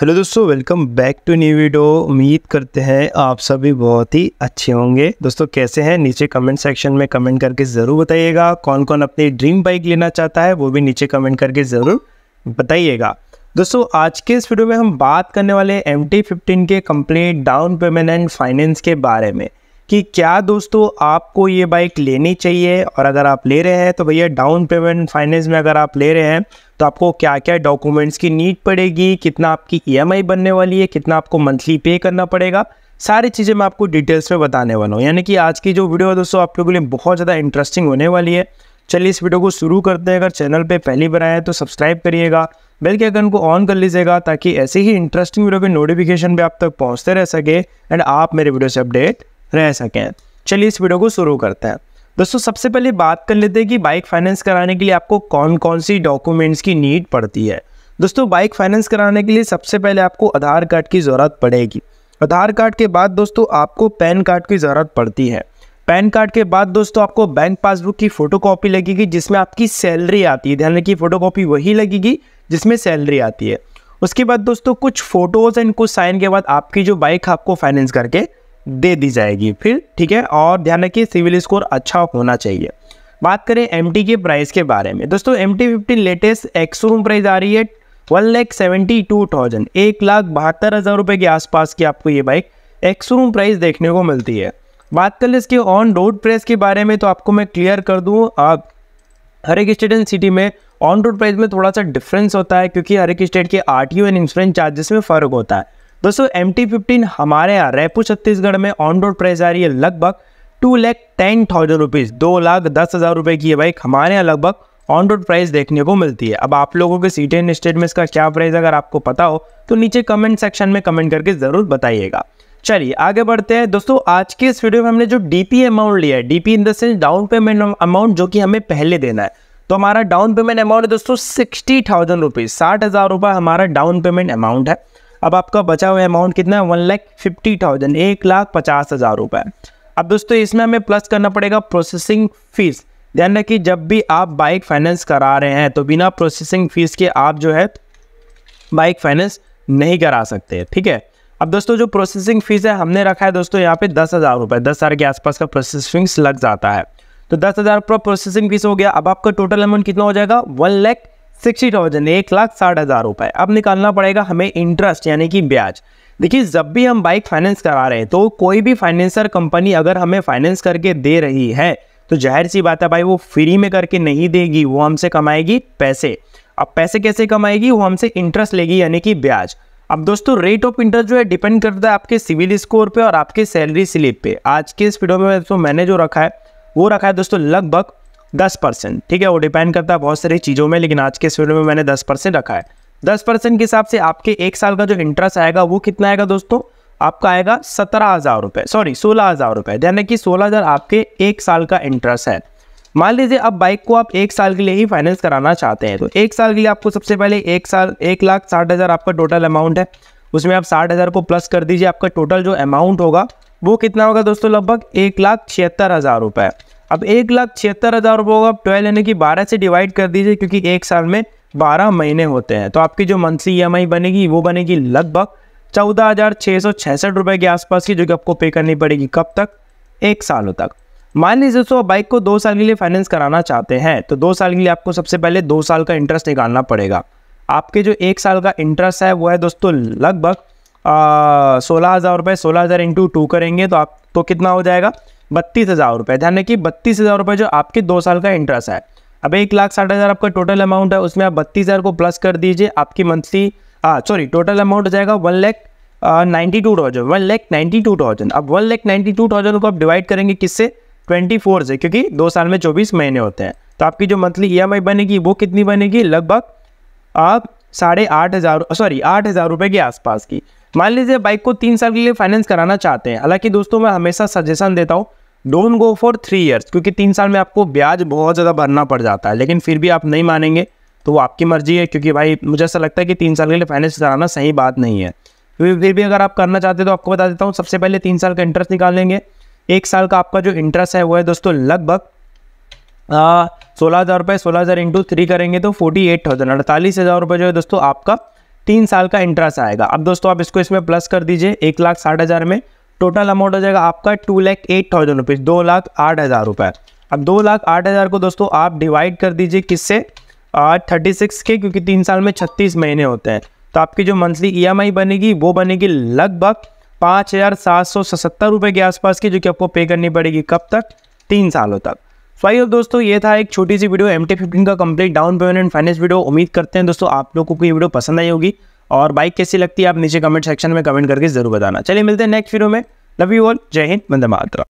hello दोस्तों welcome back to new video उम्मीद करते हैं आप सभी बहुत ही अच्छे होंगे दोस्तों कैसे हैं नीचे कमेंट सेक्शन में कमेंट करके ज़रूर बताइएगा कौन कौन अपनी ड्रीम बाइक लेना चाहता है वो भी नीचे कमेंट करके ज़रूर बताइएगा दोस्तों आज के इस वीडियो में हम बात करने वाले एम टी फिफ्टीन के complete down payment and finance के बारे में कि क्या दोस्तों आपको ये बाइक लेनी चाहिए और अगर आप ले रहे हैं तो भैया डाउन पेमेंट फाइनेंस में अगर आप ले रहे हैं तो आपको क्या क्या डॉक्यूमेंट्स की नीड पड़ेगी कितना आपकी ई e बनने वाली है कितना आपको मंथली पे करना पड़ेगा सारी चीज़ें मैं आपको डिटेल्स में बताने वाला हूँ यानी कि आज की जो वीडियो है दोस्तों आप लोगों के लिए बहुत ज़्यादा इंटरेस्टिंग होने वाली है चलिए इस वीडियो को शुरू करते हैं अगर चैनल पे पहली बार आए तो सब्सक्राइब करिएगा बेल के आइकन को ऑन कर लीजिएगा ताकि ऐसे ही इंटरेस्टिंग वीडियो के नोटिफिकेशन भी आप तक पहुँचते रह सके एंड आप मेरे वीडियो से अपडेट रह सकें चलिए इस वीडियो को शुरू करते हैं दोस्तों सबसे पहले बात कर लेते हैं कि बाइक फाइनेंस कराने के लिए आपको कौन कौन सी डॉक्यूमेंट्स की नीड पड़ती है दोस्तों बाइक फाइनेंस कराने के लिए सबसे पहले आपको आधार कार्ड की ज़रूरत पड़ेगी आधार कार्ड के बाद दोस्तों आपको पैन कार्ड की ज़रूरत पड़ती है पैन कार्ड के बाद दोस्तों आपको बैंक पासबुक की फ़ोटोकॉपी लगेगी जिसमें आपकी सैलरी आती है ध्यान रखिए फ़ोटोकॉपी वही लगेगी जिसमें सैलरी आती है उसके बाद दोस्तों कुछ फ़ोटोज़ एंड कुछ साइन के बाद आपकी जो बाइक आपको फाइनेंस करके दे दी जाएगी फिर ठीक है और ध्यान रखिए सिविल स्कोर अच्छा होना चाहिए बात करें एम के प्राइस के बारे में दोस्तों M T fifty latest ex showroom price आ रही है one lakh seventy two thousand एक लाख बहत्तर हज़ार रुपये के आसपास की आपको ये बाइक एक्सरूम प्राइस देखने को मिलती है बात कर ले इसके ऑन रोड प्राइस के बारे में तो आपको मैं क्लियर कर दूँ आप हर एक स्टेट एंड सिटी में ऑन रोड प्राइस में थोड़ा सा डिफरेंस होता है क्योंकि हर एक स्टेट के R T O and insurance charges में फ़र्क होता है दोस्तों एम टी फिफ्टीन हमारे यहाँ रायपुर छत्तीसगढ़ में ऑन रोड प्राइस आ रही है लगभग two lakh ten thousand rupees दो लाख दस हज़ार रुपये की ये बाइक हमारे यहाँ लगभग ऑन रोड प्राइस देखने को मिलती है अब आप लोगों के सीटेन स्टेट में इसका क्या प्राइस अगर आपको पता हो तो नीचे कमेंट सेक्शन में कमेंट करके ज़रूर बताइएगा चलिए आगे बढ़ते हैं दोस्तों आज के इस वीडियो में हमने जो डीपी अमाउंट लिया है DP in the sense down payment amount जो कि हमें पहले देना है तो हमारा डाउन पेमेंट अमाउंट है दोस्तों सिक्सटी थाउजेंड रुपीज़ साठ हज़ार रुपये हमारा डाउन पेमेंट अमाउंट है अब आपका बचा हुआ अमाउंट कितना है वन लैख फिफ्टी थाउजेंड एक लाख पचास हज़ार रुपये अब दोस्तों इसमें हमें प्लस करना पड़ेगा प्रोसेसिंग फ़ीस ध्यान रखिए जब भी आप बाइक फाइनेंस करा रहे हैं तो बिना प्रोसेसिंग फ़ीस के आप जो है बाइक फाइनेंस नहीं करा सकते ठीक है अब दोस्तों जो प्रोसेसिंग फ़ीस है हमने रखा है दोस्तों यहाँ पे दस हज़ार रुपये दस हज़ार के आसपास का प्रोसेसिंग लग जाता है तो दस हज़ार रुपये प्रोसेसिंग फीस हो गया अब आपका टोटल अमाउंट कितना हो जाएगा वन लैख सिक्सटी थाउजेंड एक लाख साठ हज़ार रुपये अब निकालना पड़ेगा हमें इंटरेस्ट यानी कि ब्याज देखिए जब भी हम बाइक फाइनेंस करा रहे हैं तो कोई भी फाइनेंसर कंपनी अगर हमें फाइनेंस करके दे रही है तो जाहिर सी बात है भाई वो फ्री में करके नहीं देगी वो हमसे कमाएगी पैसे अब पैसे कैसे कमाएगी वो हमसे इंटरेस्ट लेगी यानी कि ब्याज अब दोस्तों रेट ऑफ इंटरेस्ट जो है डिपेंड करता है आपके सिविल स्कोर पे और आपके सैलरी स्लिप पे आज के इस वीडियो में दोस्तों मैंने जो रखा है वो रखा है दोस्तों लगभग दस परसेंट ठीक है वो डिपेंड करता है बहुत सारी चीज़ों में लेकिन आज के इस वीडियो में मैंने दस परसेंट रखा है दस परसेंट के हिसाब से आपके एक साल का जो इंटरेस्ट आएगा वो कितना आएगा दोस्तों आपका आएगा सत्रह हज़ार रुपये सॉरी सोलह हज़ार रुपये यानी कि सोलह हज़ार आपके एक साल का इंटरेस्ट है मान लीजिए अब बाइक को आप एक साल के लिए ही फाइनेंस कराना चाहते हैं तो एक साल के लिए आपको सबसे पहले एक साल एक लाख साठ हज़ार आपका टोटल अमाउंट है उसमें आप साठ हज़ार को प्लस कर दीजिए आपका टोटल जो अमाउंट होगा वो कितना होगा दोस्तों लगभग एक लाख छिहत्तर हज़ार रुपये अब एक लाख छिहत्तर हज़ार रुपये को आप ट्वेल्व यानी कि बारह से डिवाइड कर दीजिए क्योंकि एक साल में बारह महीने होते हैं तो आपकी जो मंथली ई बनेगी वो बनेगी लगभग चौदह हज़ार छः सौ छियासठ रुपये के आसपास की जो कि आपको पे करनी पड़ेगी कब तक एक सालों तक मान लीजिए दोस्तों आप बाइक को दो साल के लिए फाइनेंस कराना चाहते हैं तो दो साल के लिए आपको सबसे पहले दो साल का इंटरेस्ट निकालना पड़ेगा आपके जो एक साल का इंटरेस्ट है वो है दोस्तों लगभग सोलह हज़ार रुपये सोलह हज़ार इंटू टू करेंगे तो आप तो कितना हो जाएगा बत्तीस हज़ार रुपये ध्यान रखिए बत्तीस हज़ार रुपये जो आपके दो साल का इंटरेस्ट है अब एक लाख साठ हज़ार आपका टोटल अमाउंट है उसमें आप बत्तीस हज़ार को प्लस कर दीजिए आपकी मंथली सॉरी टोटल अमाउंट हो जाएगा one lakh ninety two thousand one lakh ninety two thousand अब one lakh ninety two thousand को आप डिवाइड करेंगे किससे ट्वेंटी फोर से क्योंकि दो साल में चौबीस महीने होते हैं तो आपकी जो मंथली ई बनेगी वो कितनी बनेगी लगभग आप साढ़े आठ हज़ार सॉरी आठ हज़ार रुपये के आसपास की मान लीजिए बाइक को तीन साल के लिए फाइनेंस कराना चाहते हैं हालांकि दोस्तों मैं हमेशा सजेशन देता हूँ don't go for three years क्योंकि तीन साल में आपको ब्याज बहुत ज़्यादा भरना पड़ जाता है लेकिन फिर भी आप नहीं मानेंगे तो वो आपकी मर्जी है क्योंकि भाई मुझे ऐसा लगता है कि तीन साल के लिए फाइनेंस कराना सही बात नहीं है क्योंकि फिर भी अगर आप करना चाहते हैं तो आपको बता देता हूँ सबसे पहले तीन साल का इंटरेस्ट निकाल लेंगे एक साल का आपका जो इंटरेस्ट है वो है दोस्तों लगभग सोलह हज़ार रुपये सोलह हज़ार इंटू थ्री करेंगे तो फोर्टी एट थाउजेंड अड़तालीस हज़ार रुपये जो है दोस्तों आपका तीन साल का इंटरेस्ट आएगा अब दोस्तों आप इसको इसमें प्लस कर दीजिए एक लाख साठ हज़ार में टोटल अमाउंट हो जाएगा आपका two lakh eight thousand rupees दो लाख आठ हज़ार रुपये अब दो लाख आठ हज़ार को दोस्तों आप डिवाइड कर दीजिए किससे थर्टी सिक्स के क्योंकि तीन साल में छत्तीस महीने होते हैं तो आपकी जो मंथली ई e बनेगी वो बनेगी लगभग पाँच हज़ार सात सौ सत्तर रुपये के आसपास की जो कि आपको पे करनी पड़ेगी कब तक तीन सालों तक फाइव दोस्तों ये था एक छोटी सी वीडियो एम टी फिफ्टीन का complete down payment and finance video उम्मीद करते हैं दोस्तों आप लोगों को ये वीडियो पसंद आई होगी और बाइक कैसी लगती है आप नीचे कमेंट सेक्शन में कमेंट करके जरूर बताना चलिए मिलते हैं नेक्स्ट वीडियो में लव यू ऑल जय हिंद वंदे